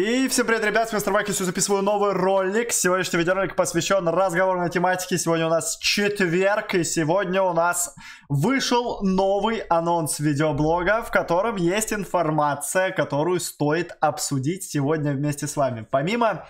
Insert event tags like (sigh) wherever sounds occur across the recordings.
И всем привет, ребят, с вами Сегодня записываю новый ролик. Сегодняшний видеоролик посвящен разговорной тематике. Сегодня у нас четверг, и сегодня у нас вышел новый анонс видеоблога, в котором есть информация, которую стоит обсудить сегодня вместе с вами. Помимо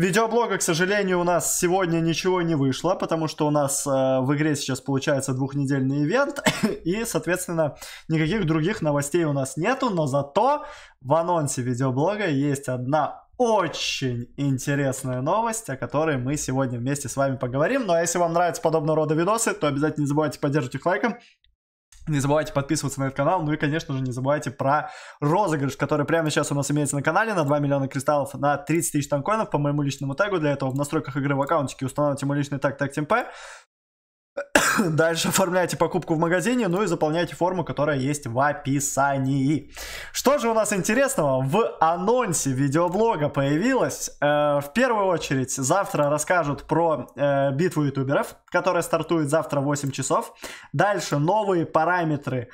Видеоблога, к сожалению, у нас сегодня ничего не вышло, потому что у нас э, в игре сейчас получается двухнедельный ивент, (laughs) и, соответственно, никаких других новостей у нас нету, но зато в анонсе видеоблога есть одна очень интересная новость, о которой мы сегодня вместе с вами поговорим. Ну а если вам нравятся подобного рода видосы, то обязательно не забывайте поддерживать их лайком, не забывайте подписываться на этот канал, ну и, конечно же, не забывайте про розыгрыш, который прямо сейчас у нас имеется на канале на 2 миллиона кристаллов на 30 тысяч танкоинов по моему личному тегу. Для этого в настройках игры в аккаунтике устанавливайте мой личный тег тег темпе. (coughs) Дальше оформляйте покупку в магазине, ну и заполняйте форму, которая есть в описании. Что же у нас интересного в анонсе видеоблога появилось? Э, в первую очередь завтра расскажут про э, битву ютуберов, которая стартует завтра в 8 часов. Дальше новые параметры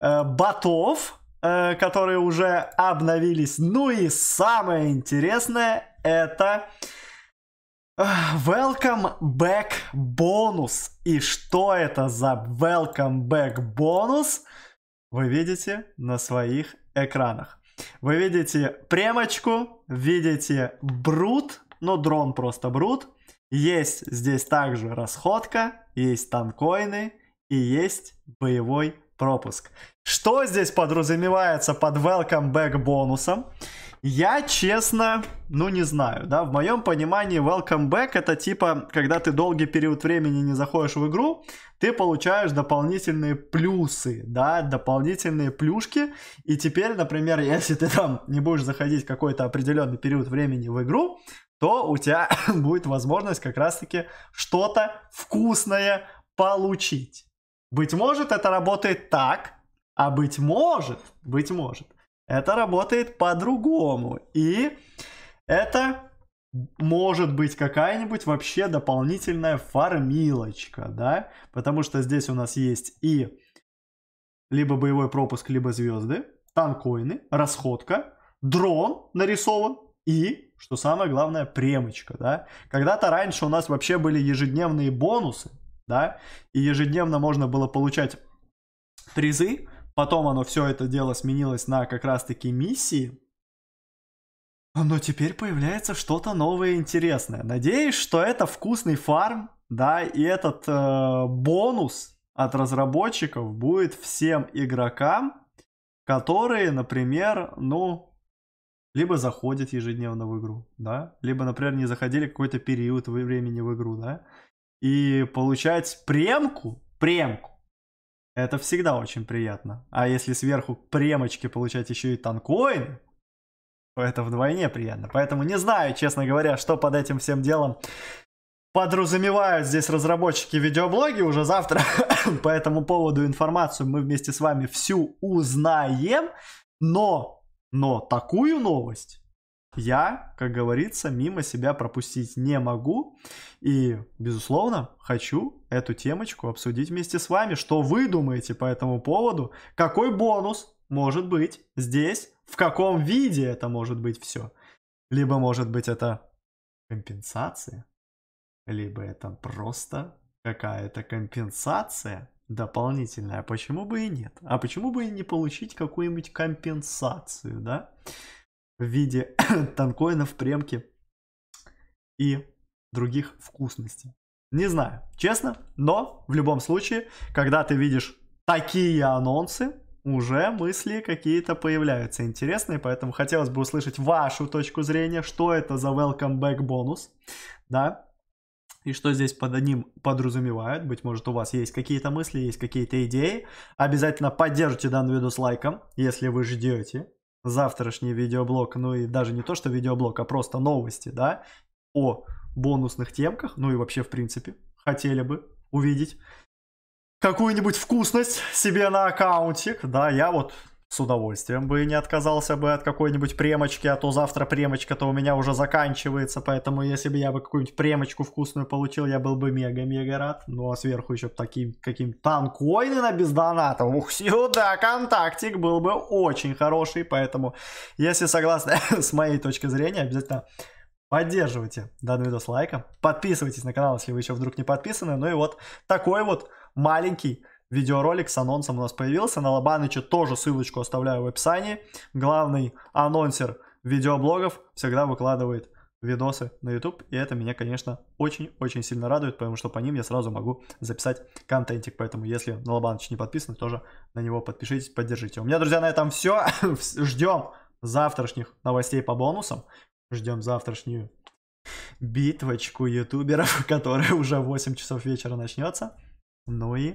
э, ботов, э, которые уже обновились. Ну и самое интересное это... Э, Welcome back бонус. И что это за welcome back бонус? Вы видите на своих экранах. Вы видите премочку, видите брут, ну дрон просто брут. Есть здесь также расходка, есть танкоины и есть боевой пропуск. Что здесь подразумевается под welcome back бонусом? Я, честно, ну не знаю, да, в моем понимании welcome back это типа, когда ты долгий период времени не заходишь в игру, ты получаешь дополнительные плюсы, да, дополнительные плюшки, и теперь, например, если ты там не будешь заходить какой-то определенный период времени в игру, то у тебя (coughs) будет возможность как раз-таки что-то вкусное получить. Быть может, это работает так, а быть может, быть может, это работает по-другому. И это может быть какая-нибудь вообще дополнительная фармилочка, да? Потому что здесь у нас есть и либо боевой пропуск, либо звезды, танкоины, расходка, дрон нарисован и, что самое главное, премочка, да? Когда-то раньше у нас вообще были ежедневные бонусы, да, и ежедневно можно было получать призы, потом оно все это дело сменилось на как раз-таки миссии, но теперь появляется что-то новое и интересное. Надеюсь, что это вкусный фарм, да, и этот э, бонус от разработчиков будет всем игрокам, которые, например, ну, либо заходят ежедневно в игру, да, либо, например, не заходили какой-то период времени в игру, да, и получать премку, премку, это всегда очень приятно. А если сверху премочки получать еще и танкоин, то это вдвойне приятно. Поэтому не знаю, честно говоря, что под этим всем делом подразумевают здесь разработчики видеоблоги уже завтра. (coughs) по этому поводу информацию мы вместе с вами всю узнаем. Но, но такую новость я, как говорится, мимо себя пропустить не могу. И, безусловно, хочу эту темочку обсудить вместе с вами. Что вы думаете по этому поводу? Какой бонус может быть здесь? В каком виде это может быть все? Либо, может быть, это компенсация? Либо это просто какая-то компенсация дополнительная. А почему бы и нет? А почему бы и не получить какую-нибудь компенсацию, да? Да в виде (coughs) танкоинов, премки и других вкусностей. Не знаю, честно, но в любом случае, когда ты видишь такие анонсы, уже мысли какие-то появляются интересные, поэтому хотелось бы услышать вашу точку зрения, что это за welcome back бонус, да, и что здесь под ним подразумевают. Быть может, у вас есть какие-то мысли, есть какие-то идеи. Обязательно поддержите данный видос лайком, если вы ждете завтрашний видеоблог, ну и даже не то, что видеоблог, а просто новости, да, о бонусных темках, ну и вообще, в принципе, хотели бы увидеть какую-нибудь вкусность себе на аккаунтик, да, я вот с удовольствием бы не отказался бы от какой-нибудь премочки, а то завтра премочка-то у меня уже заканчивается, поэтому если бы я бы какую-нибудь премочку вкусную получил, я был бы мега-мега рад. Ну а сверху еще таким каким танкоины на бездоната. Ух, сюда контактик был бы очень хороший, поэтому если согласны (laughs) с моей точки зрения, обязательно поддерживайте данный видос лайком, подписывайтесь на канал, если вы еще вдруг не подписаны, ну и вот такой вот маленький видеоролик с анонсом у нас появился. На Лобаныча тоже ссылочку оставляю в описании. Главный анонсер видеоблогов всегда выкладывает видосы на YouTube, и это меня, конечно, очень-очень сильно радует, потому что по ним я сразу могу записать контентик, поэтому если на Лобаныч не подписаны, тоже на него подпишитесь, поддержите. У меня, друзья, на этом все. (laughs) Ждем завтрашних новостей по бонусам, ждем завтрашнюю битвочку ютуберов, (laughs) которая уже в 8 часов вечера начнется. Ну и